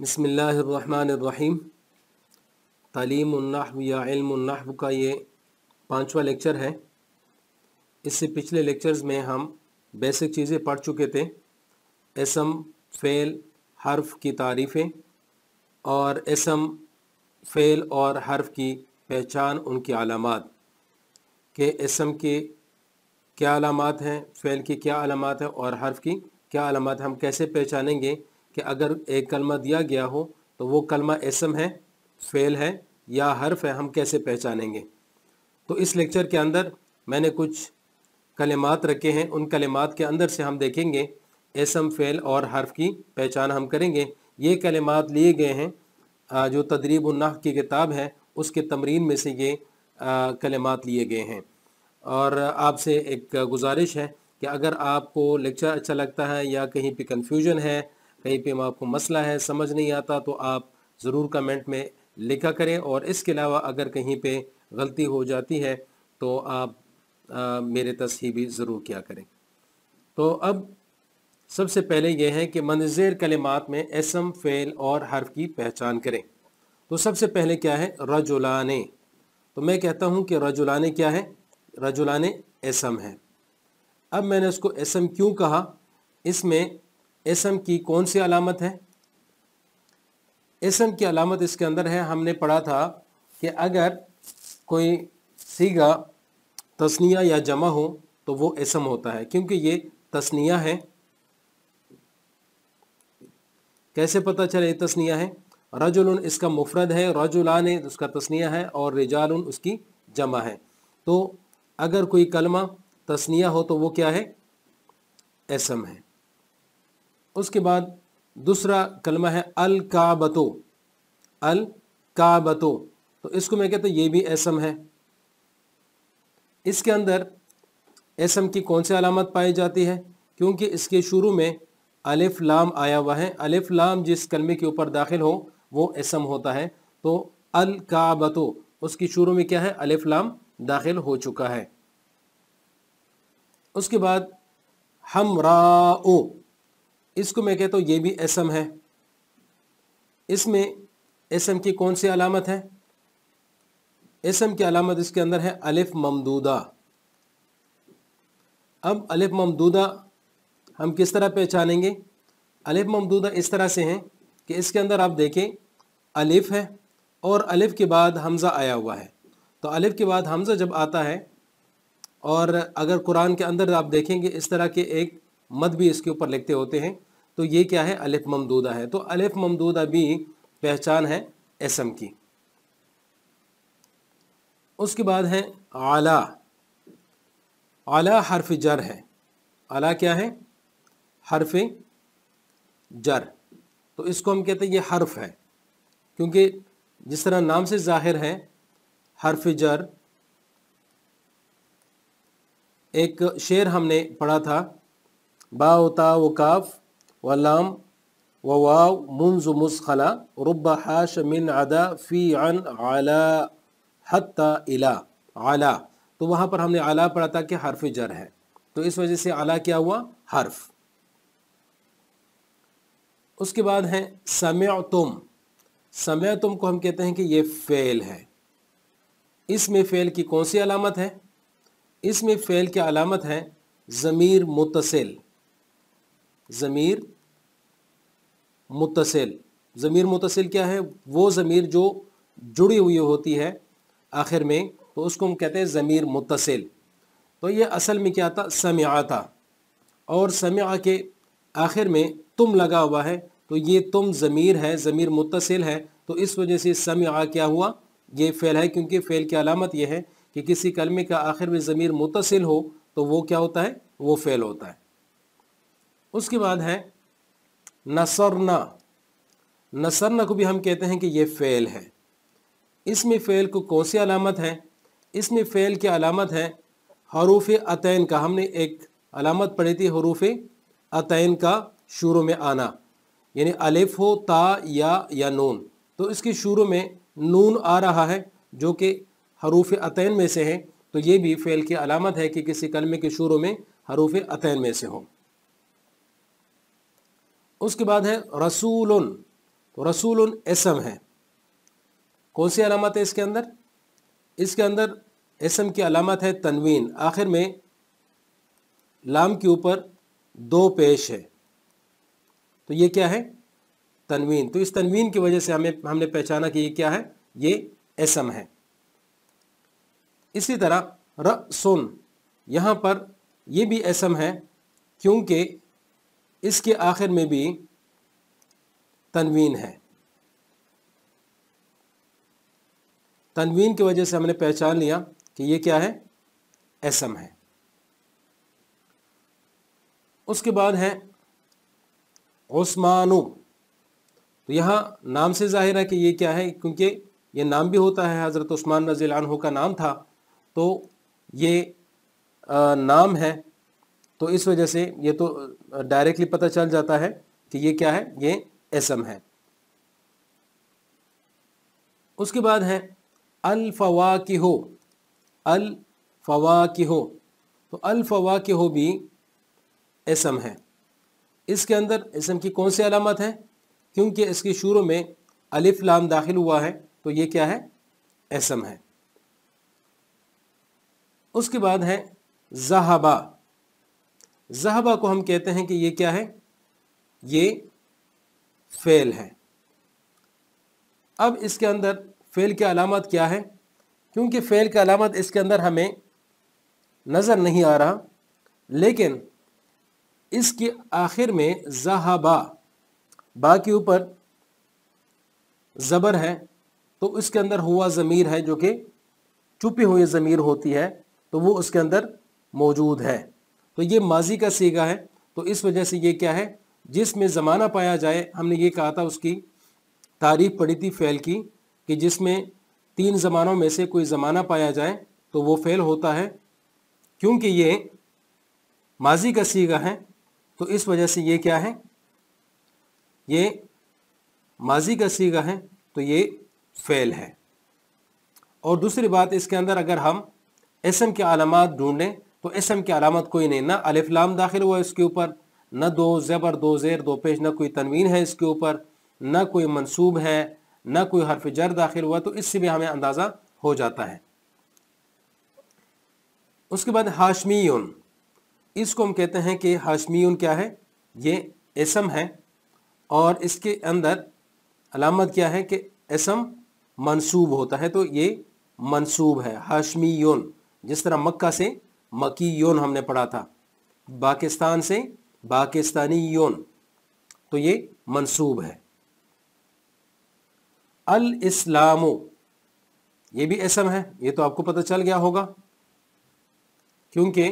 बसमीम तालीम याम या का ये पांचवा लेक्चर है इससे पिछले लेक्चर्स में हम बेसिक चीज़ें पढ़ चुके थे एसम फ़ेल हर्फ की तारीफ़ें और एसम फ़ेल और हर्फ की पहचान उनकी अलामत के एसम के क्या अलामत हैं फ़ेल की क्या अलामत हैं और हर्फ की क्या अलामत हम कैसे पहचानेंगे कि अगर एक कलमा दिया गया हो तो वो कलमा एसम है फेल है या हर्फ है हम कैसे पहचानेंगे तो इस लेक्चर के अंदर मैंने कुछ कलमात रखे हैं उन कलमात के अंदर से हम देखेंगे एसम फेल और हर्फ की पहचान हम करेंगे ये कलमात लिए गए हैं जो तदरीब उन्नाह की किताब है उसके तमरीन में से ये कलमात लिए गए हैं और आपसे एक गुजारिश है कि अगर आपको लेक्चर अच्छा लगता है या कहीं पे कन्फ्यूजन है कहीं पे आपको मसला है समझ नहीं आता तो आप ज़रूर कमेंट में लिखा करें और इसके अलावा अगर कहीं पे गलती हो जाती है तो आप आ, मेरे तस्ही भी ज़रूर किया करें तो अब सबसे पहले यह है कि मंजेर कलिमात में एसम फ़ेल और हर्फ की पहचान करें तो सबसे पहले क्या है रजुलाने तो मैं कहता हूँ कि रजुलाने क्या है रजुलाने एसम है अब मैंने उसको एसम क्यों कहा इसमें इसम की कौन सी अलामत है इसम की अलामत इसके अंदर है हमने पढ़ा था कि अगर कोई सीगा तस्निया या जमा हो तो वो इसम होता है क्योंकि ये तस्निया है कैसे पता चले ये तस्निया है रजुल इसका मुफरद है रजुलान उसका तस्निया है और रिजाल उसकी जमा है तो अगर कोई कलमा तस्निया हो तो वो क्या है एसम है उसके बाद दूसरा कलमा है अल काबतो अल काबतो तो इसको मैं कहता हूँ ये भी एसम है इसके अंदर एसम की कौन सी अलामत पाई जाती है क्योंकि इसके शुरू में अलिफ लाम आया हुआ है अलिफ लाम जिस कलमे के ऊपर दाखिल हो वो एसम होता है तो अल काबतो उसकी शुरू में क्या है अलिफ लाम दाखिल हो चुका है उसके बाद हमरा इसको मैं कहता हूँ ये भी एसम है इसमें एसम की कौन सी अलामत है एसम की अलामत इसके अंदर है अलिफ ममदूदा अब अलिफ ममदूदा हम किस तरह पहचानेंगे अलिफ ममदूदा इस तरह से हैं कि इसके अंदर आप देखें अलिफ है और अलिफ के बाद हमज़ा आया हुआ है तो अलिफ के बाद हमज़ा जब आता है और अगर कुरान के अंदर आप देखेंगे इस तरह के एक मद भी इसके ऊपर लिखते होते हैं तो ये क्या है अलिफ ममदूदा है तो अलिफ ममदूदा भी पहचान है एसम की उसके बाद है आला आला हर्फ जर है आला क्या है हर्फ जर तो इसको हम कहते हैं ये हर्फ है क्योंकि जिस तरह नाम से जाहिर है हर्फ जर एक शेर हमने पढ़ा था बाउता व काफ व लाम व वाव मुंज मुस्खला रब हाश मिन अदा फ़ी अन अला हत्ता इला तो वहाँ पर हमने आला पढ़ा था कि हर्फ जर है तो इस वजह से आला क्या हुआ हर्फ उसके बाद है समय तुम समय तुम को हम कहते हैं कि ये फ़ेल है इसमें फ़ेल की कौन सी अलामत है इसमें फ़ेल की अलामत है ज़मीर मुतसिल ज़मीर मुतसिल ज़मीर मुतसिल क्या है वो ज़मीर जो जुड़ी हुई होती है आखिर में तो उसको हम कहते हैं ज़मीर मुतसिल तो ये असल में क्या था समिया था और समिया के आखिर में तुम लगा हुआ है तो ये तुम ज़मीर है ज़मीर मुतसिल है तो इस वजह से समिया क्या हुआ ये फ़ेल है क्योंकि फ़ेल की अलामत यह है कि किसी कलमे का आखिर में ज़मीर मुतसिल हो तो वो क्या होता है वो फ़ेल होता है उसके बाद है नसरना नसरना को भी हम कहते हैं कि ये फ़ेल है इसमें फ़ेल को कौन सी अलामत है इसमें फ़ेल की अलामत है हरूफ अतैन का हमने एक अलामत पढ़ी थी हरूफ अतैन का शुरू में आना यानी अलिफ हो ता या या नून तो इसके शुरू में नून आ रहा है जो कि हरूफ अतैन में से है तो ये भी फ़ेल की अलामत है कि किसी कलमे के शुरू में हरूफ अतैन में से हों उसके बाद है रसूल तो रसूल एसम है कौन सी अलामत है इसके अंदर इसके अंदर एसम की अलामत है तनवीन आखिर में लाम के ऊपर दो पेश है तो ये क्या है तनवीन तो इस तनवीन की वजह से हमें हमने पहचाना कि ये क्या है ये एसम है इसी तरह रसुन यहाँ पर ये भी एसम है क्योंकि इसके आखिर में भी तनवीन है तनवीन की वजह से हमने पहचान लिया कि ये क्या है एसम है उसके बाद है ओस्मानो तो यहाँ नाम से जाहिर है कि ये क्या है क्योंकि ये नाम भी होता है हज़रत उस्मान रजील का नाम था तो ये आ, नाम है तो इस वजह से ये तो डायरेक्टली पता चल जाता है कि ये क्या है ये एसम है उसके बाद है अलफवा की हो फवा की हो तो अलफवा की हो भी एसम है इसके अंदर एसम की कौन सी अलामत है क्योंकि इसके शुरू में अलिफ लाम दाखिल हुआ है तो ये क्या है एसम है उसके बाद है जहाबा जहबा को हम कहते हैं कि ये क्या है ये फेल है अब इसके अंदर फेल के अलामत क्या है क्योंकि फेल की अलामत इसके अंदर हमें नज़र नहीं आ रहा लेकिन इसके आखिर में जहाबा बा के ऊपर ज़बर है तो इसके अंदर हुआ ज़मीर है जो कि छुपी हुई ज़मीर होती है तो वो उसके अंदर मौजूद है तो ये माजी का सीगा है तो इस वजह से ये क्या है जिसमें ज़माना पाया जाए हमने ये कहा था उसकी तारीफ पड़ी थी फ़ैल की कि जिसमें तीन ज़मानों में से कोई ज़माना पाया जाए तो वो फ़ैल होता है क्योंकि ये माजी का सीगा है तो इस वजह से ये क्या है ये माजी का सीगा है तो ये फ़ैल है और दूसरी बात इसके अंदर अगर हम इसम के आलामत ढूंढें तो इसम की अलामत कोई नहीं ना अलिफ्लाम दाखिल हुआ इसके ऊपर न दो ज़बर दो ज़ेर दो पेश ना कोई तनवीन है इसके ऊपर न कोई मनसूब है न कोई हरफ जर दाखिल हुआ तो इससे भी हमें अंदाज़ा हो जाता है उसके बाद हाशमी इसको हम कहते हैं कि हाशमी क्या है ये इसम है और इसके अंदर अलामत क्या है कि इसम मनसूब होता है तो ये मनसूब है हाशमी जिस तरह मक्का से मकी योन हमने पढ़ा था पाकिस्तान से पाकिस्तानी योन तो ये मंसूब है अल इस्लामो ये भी एसम है ये तो आपको पता चल गया होगा क्योंकि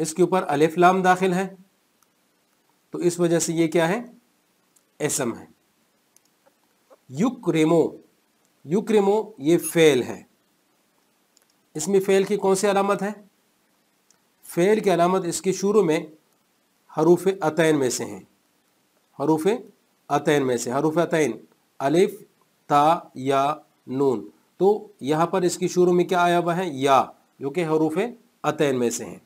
इसके ऊपर अलिफ्लाम दाखिल है तो इस वजह से ये क्या है एसम है युक्रेमो युक्रेमो ये फेल है इसमें फेल की कौन सी अलामत है फ़ेल की अलामत इसके शुरू में हरूफ अतैन में से हैं हरूफ अतैन में से हरूफ अतैन अलिफ ता या नून तो यहाँ पर इसकी शुरू में क्या आया हुआ है या जो कि हरूफ अतैन में से हैं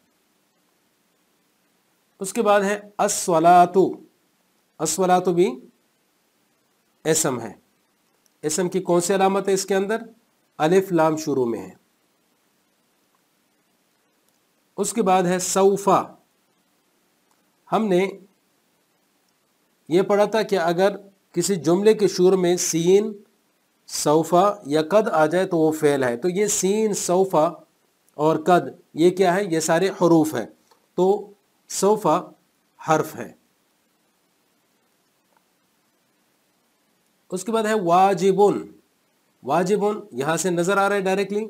उसके बाद है असलातु असलातु भी एसम है एसम की कौन सी अलामत है इसके अंदर अलिफ लाम शुरू में है उसके बाद है सऊफ़ा हमने ये पढ़ा था कि अगर किसी जुमले के शुरू में सीन सऊफा या कद आ जाए तो वो फ़ेल है तो ये सीन सऊफा और कद ये क्या है ये सारे हरूफ हैं तो सोफा हर्फ है उसके बाद है वाजिबुन वाजिबुन यहां से नज़र आ रहा है डायरेक्टली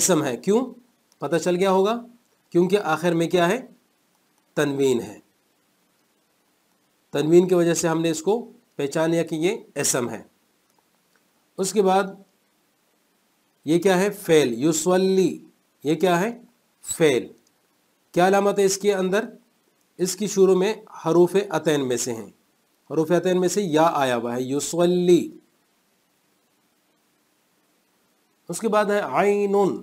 एसम है क्यों पता चल गया होगा क्योंकि आखिर में क्या है तनवीन है तनवीन की वजह से हमने इसको पहचान लिया कि ये एसम है उसके बाद ये क्या है फेल यूसवली ये क्या है फेल क्या अलामत है इसके अंदर इसकी शुरू में हरूफ अतैन में से हैं हरूफ अतैन में से या आया हुआ है यूसवली उसके बाद है आइनून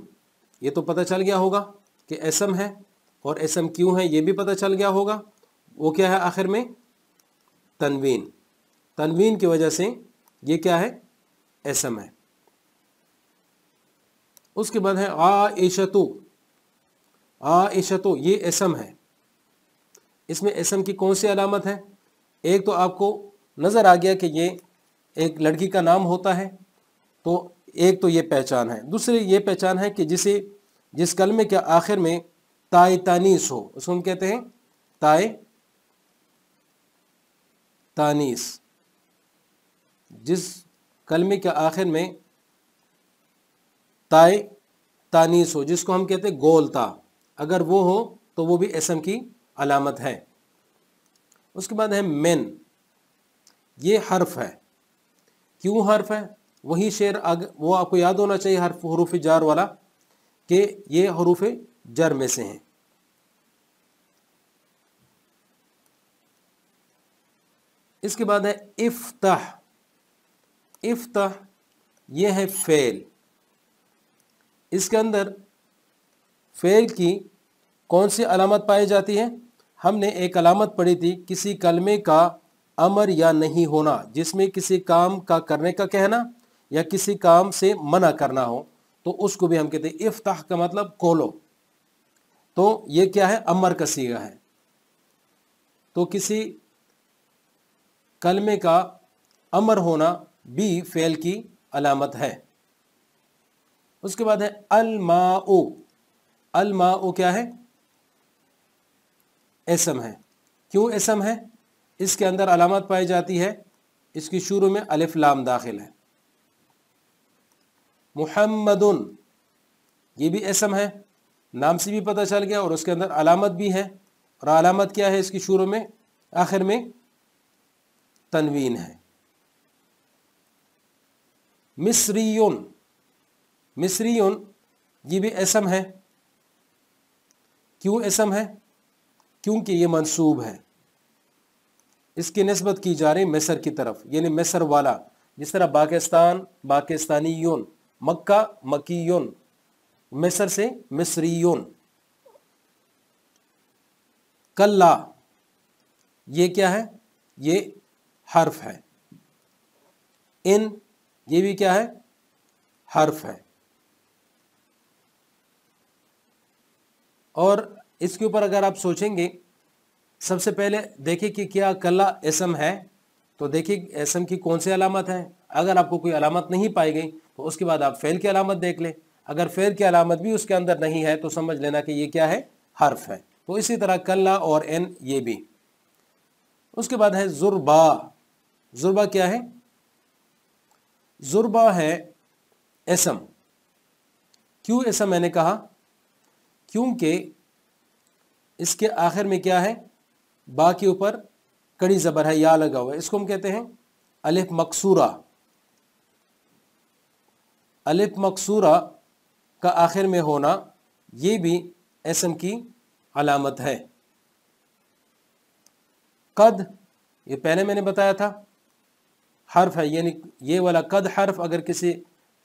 ये तो पता चल गया होगा कि एस एम है और एस एम क्यों है ये भी पता चल गया होगा वो क्या है आखिर में तनवीन तनवीन की वजह से ये क्या है एस एम है उसके बाद है आ आ आशतु ये एसम है इसमें एसम की कौन सी अलामत है एक तो आपको नज़र आ गया कि ये एक लड़की का नाम होता है तो एक तो ये पहचान है दूसरी ये पहचान है कि जिसे जिस कलमे के आखिर में ताए तानीस हो उसको हम कहते हैं ताए तानीस जिस कलमे के आखिर में ताए तानीस हो जिसको हम कहते हैं गोलता अगर वो हो तो वो भी एसम की अलामत है उसके बाद है मेन ये हर्फ है क्यों हर्फ है वही शेर आगे वो आपको याद होना चाहिए हर्फ हरूफ जार वाला कि ये हरूफ जर में से हैं इसके बाद है इफ्तः इफ्तः ये है फेल इसके अंदर फेल की कौन सी अलामत पाई जाती है हमने एक अलामत पढ़ी थी किसी कलमे का अमर या नहीं होना जिसमें किसी काम का करने का कहना या किसी काम से मना करना हो तो उसको भी हम कहते हैं इफ्ताह का मतलब कोलो तो ये क्या है अमर का सीगा है तो किसी कलमे का अमर होना भी फेल की अलामत है उसके बाद है अलमाओ अलमाओ क्या है एसम है क्यों एसम है इसके अंदर अलामत पाई जाती है इसकी शुरू में अलिफ लाम दाखिल है मुहम्मदुन ये भी इसम है नाम से भी पता चल गया और उसके अंदर अलामत भी है और अलामत क्या है इसकी शुरू में आखिर में तनवीन है मिस्रियन मिस्रियन ये भी इसम है क्यों इसम है क्योंकि ये मंसूब है इसकी नस्बत की जा रही मिसर की तरफ यानी मिसर वाला जिस तरह पाकिस्तान पाकिस्तानी यून मक्का मकीयोन मिस्र से मिस्रियोन कल्ला ये क्या है ये हर्फ है इन ये भी क्या है हर्फ है और इसके ऊपर अगर आप सोचेंगे सबसे पहले देखिए कि क्या कला एसम है तो देखिए एसम की कौन सी अलामत है अगर आपको कोई अलामत नहीं पाई गई तो उसके बाद आप फेल की अलामत देख लें अगर फेल की अलामत भी उसके अंदर नहीं है तो समझ लेना कि ये क्या है हर्फ है तो इसी तरह कल्ला और एन ये भी उसके बाद है जुर्बा जुर्बा क्या है जुर्बा है एसम क्यों ऐसा मैंने कहा क्योंकि इसके आखिर में क्या है बा के ऊपर कड़ी ज़बर है या लगा हुआ है इसको हम कहते हैं अलिफ मकसूरा अलिफ मकसूरा का आखिर में होना ये भी एसम की अलामत है कद ये पहले मैंने बताया था हर्फ है यानी ये वाला कद हर्फ अगर किसी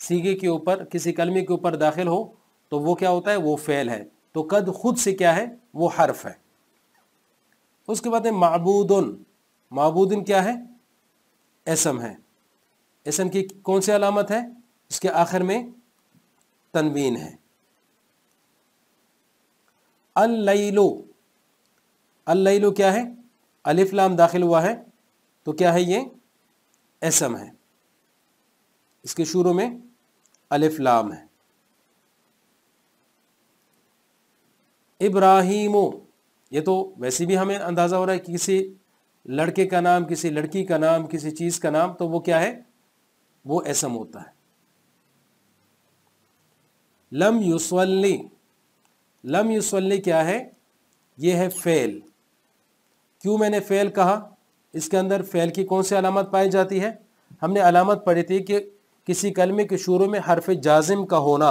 सीगे के ऊपर किसी कलमे के ऊपर दाखिल हो तो वो क्या होता है वो फ़ैल है तो कद खुद से क्या है वो हर्फ है उसके बाद है मबूदन मबूदन क्या है एसम है एसम की कौन सी अलामत है इसके आखिर में तनवीन है अल्लैलो अल्लैलो क्या है अलिफ लाम दाखिल हुआ है तो क्या है ये एसम है इसके शुरू में अलिफ लाम है इब्राहिमो ये तो वैसे भी हमें अंदाज़ा हो रहा है कि किसी लड़के का नाम किसी लड़की का नाम किसी चीज़ का नाम तो वो क्या है वो एसम होता है लम युसवली लम युसवली क्या है ये है फेल क्यों मैंने फेल कहा इसके अंदर फेल की कौन सी अलामत पाई जाती है हमने अलामत पढ़ी थी कि किसी कलमे के शुरू में हरफ जाजिम का होना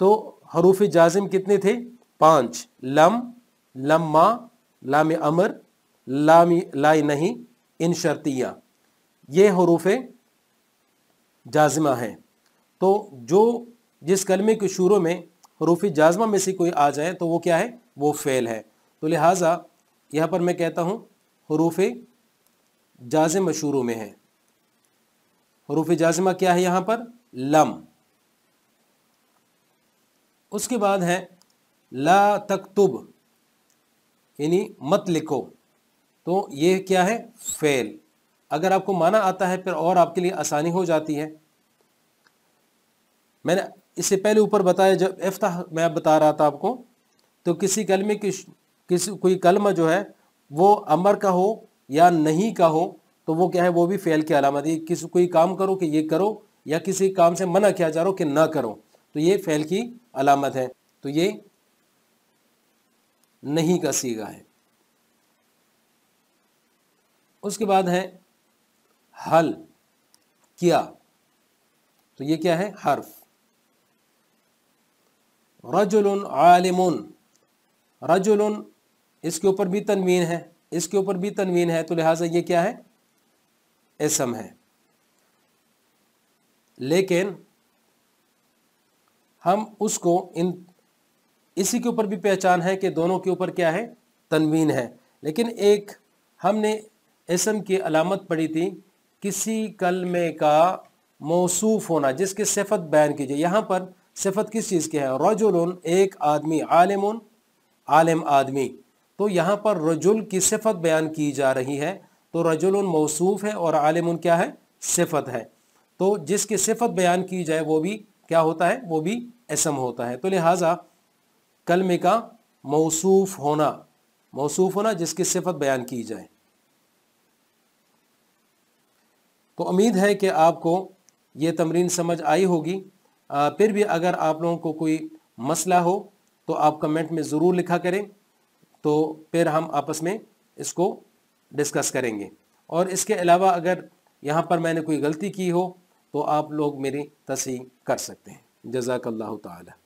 तो हरूफ जाजिम कितने थे पाँच लम लम्मा लाम अमर लामी लाई नहीं इन शर्तियाँ ये हरूफ जाजिमा हैं तो जो जिस कलमे के शुरू में हरूफ जाजमा में से कोई आ जाए तो वो क्या है वो फ़ेल है तो लिहाजा यहाँ पर मैं कहता हूँ हरूफ जाजम शुरू में है हरूफ जाजमा क्या है यहाँ पर लम उसके बाद है ला तकतुब यानी मत लिखो तो ये क्या है फेल अगर आपको माना आता है फिर और आपके लिए आसानी हो जाती है मैंने इससे पहले ऊपर बताया जब इफ्ताह मैं बता रहा था आपको तो किसी कलमे की किसी कोई कलमा जो है वो अमर का हो या नहीं का हो तो वो क्या है वो भी फेल की अलामत है किसी कोई काम करो कि ये करो या किसी काम से मना किया जा रहा हो कि ना करो तो ये फेल की अलामत है तो ये नहीं का सीगा है उसके बाद है हल किया तो ये क्या है हर्फ रजुल आलिम रजुल इसके ऊपर भी तनवीन है इसके ऊपर भी तनवीन है तो लिहाजा ये क्या है इसम है लेकिन हम उसको इन इसी के ऊपर भी पहचान है कि दोनों के ऊपर क्या है तनवीन है लेकिन एक हमने इसम की अलामत पढ़ी थी किसी कलमे का मौसूफ होना जिसके सिफत बयान कीजिए यहाँ पर सिफत किस चीज़ की है रजुल एक आदमी आलिम आलम आदमी तो यहाँ पर रजुल की सिफत बयान की जा रही है तो रजुल मौसूफ़ है और आलम क्या है सिफत है तो जिसकी सिफत बयान की जाए वो भी क्या होता है वो भी इसम होता है तो लिहाजा कलमे का मौसूफ़ होना मौसूफ़ होना जिसकी सिफत बयान की जाए तो उम्मीद है कि आपको ये तमरीन समझ आई होगी फिर भी अगर आप लोगों को कोई मसला हो तो आप कमेंट में ज़रूर लिखा करें तो फिर हम आपस में इसको डिस्कस करेंगे और इसके अलावा अगर यहाँ पर मैंने कोई गलती की हो तो आप लोग मेरी तसी कर सकते हैं जजाकल्ला ताली